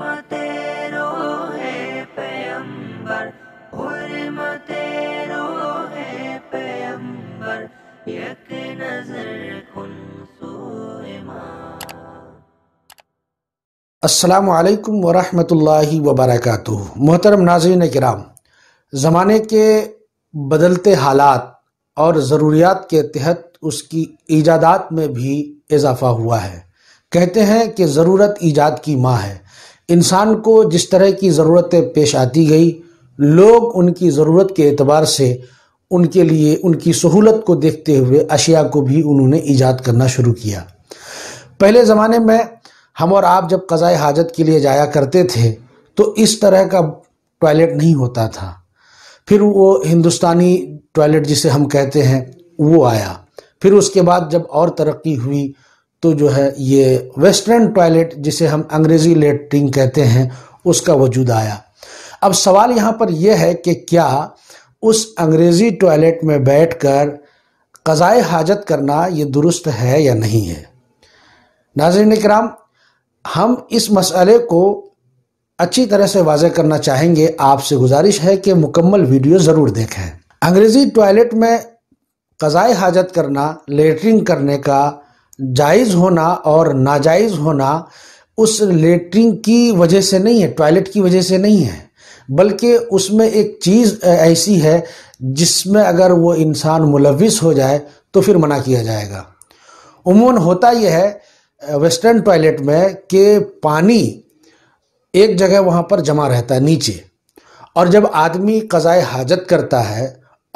तेरो है पैम्बर तेरो है यक नजर मोहतरम नाजरीन कराम ज़माने के बदलते हालात और ज़रूरियात के तहत उसकी ईजादात में भी इजाफा हुआ है कहते हैं कि ज़रूरत ईजाद की माँ है इंसान को जिस तरह की ज़रूरतें पेश आती गई लोग उनकी ज़रूरत के अतबार से उनके लिए उनकी सहूलत को देखते हुए अशिया को भी उन्होंने ईजाद करना शुरू किया पहले ज़माने में हम और आप जब कज़ाए हाजत के लिए जाया करते थे तो इस तरह का टॉयलेट नहीं होता था फिर वो हिंदुस्तानी टॉयलेट जिसे हम कहते हैं वो आया फिर उसके बाद जब और तरक्की हुई तो जो है ये वेस्टर्न टॉयलेट जिसे हम अंग्रेज़ी लेटरिन कहते हैं उसका वजूद आया अब सवाल यहाँ पर यह है कि क्या उस अंग्रेज़ी टॉयलेट में बैठकर कज़ाए हाजत करना ये दुरुस्त है या नहीं है नाजरन कराम हम इस मसले को अच्छी तरह से वाजह करना चाहेंगे आपसे गुजारिश है कि मुकम्मल वीडियो ज़रूर देखें अंग्रेज़ी टॉयलेट में कज़ाए हाजत करना लेटरिंग करने का जायज़ होना और नाजायज़ होना उस लेटरिंग की वजह से नहीं है टॉयलेट की वजह से नहीं है बल्कि उसमें एक चीज़ ऐसी है जिसमें अगर वो इंसान मुलविस हो जाए तो फिर मना किया जाएगा उमून होता यह है वेस्टर्न टॉयलेट में कि पानी एक जगह वहाँ पर जमा रहता है नीचे और जब आदमी कज़ाए हाजत करता है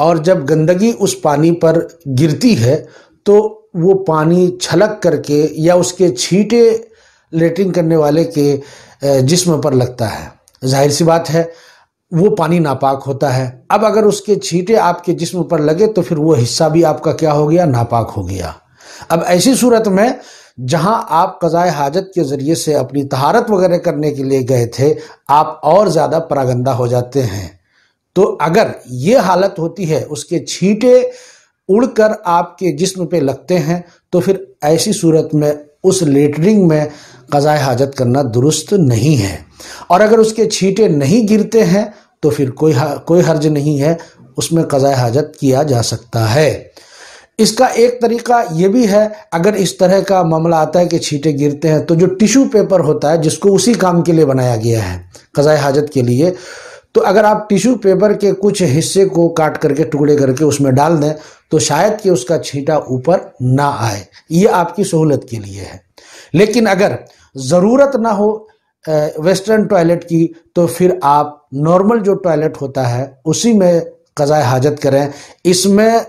और जब गंदगी उस पानी पर गिरती है तो वो पानी छलक करके या उसके छींटे लेटरिन करने वाले के जिस्म पर लगता है जाहिर सी बात है वो पानी नापाक होता है अब अगर उसके छींटे आपके जिस्म पर लगे तो फिर वो हिस्सा भी आपका क्या हो गया नापाक हो गया अब ऐसी सूरत में जहां आप कज़ाए हाजत के ज़रिए से अपनी तहारत वगैरह करने के लिए गए थे आप और ज़्यादा परागंदा हो जाते हैं तो अगर ये हालत होती है उसके छींटे उड़कर आपके जिस्म पे लगते हैं तो फिर ऐसी सूरत में उस लेटरिंग में क़ज़ाए हाजत करना दुरुस्त नहीं है और अगर उसके छींटे नहीं गिरते हैं तो फिर कोई कोई हर्ज नहीं है उसमें क़ज़ाए हाजत किया जा सकता है इसका एक तरीका ये भी है अगर इस तरह का मामला आता है कि छींटे गिरते हैं तो जो टिश्यू पेपर होता है जिसको उसी काम के लिए बनाया गया है क़ज़ाए हाजत के लिए तो अगर आप टिश्यू पेपर के कुछ हिस्से को काट करके टुकड़े करके उसमें डाल दें तो शायद कि उसका छींटा ऊपर ना आए ये आपकी सहूलत के लिए है लेकिन अगर ज़रूरत ना हो वेस्टर्न टॉयलेट की तो फिर आप नॉर्मल जो टॉयलेट होता है उसी में कज़ाय हाजत करें इसमें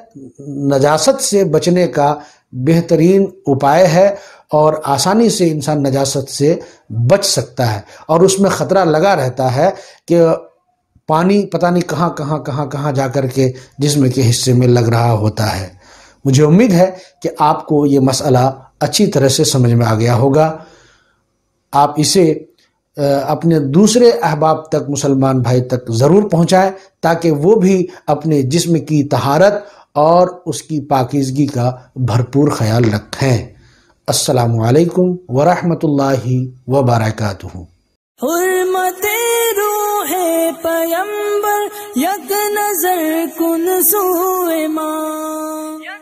नजासत से बचने का बेहतरीन उपाय है और आसानी से इंसान नजासत से बच सकता है और उसमें ख़तरा लगा रहता है कि पानी पता नहीं कहाँ कहाँ कहाँ कहाँ जा कर के जिसम के हिस्से में लग रहा होता है मुझे उम्मीद है कि आपको ये मसला अच्छी तरह से समझ में आ गया होगा आप इसे अपने दूसरे अहबाब तक मुसलमान भाई तक ज़रूर पहुँचाएँ ताकि वो भी अपने जिस्म की तहारत और उसकी पाकिजगी का भरपूर ख्याल रखें वरहमत लाही वरहमतुल्लाहि वबरकatuh पयंबर यक नजर कुन सुए माँ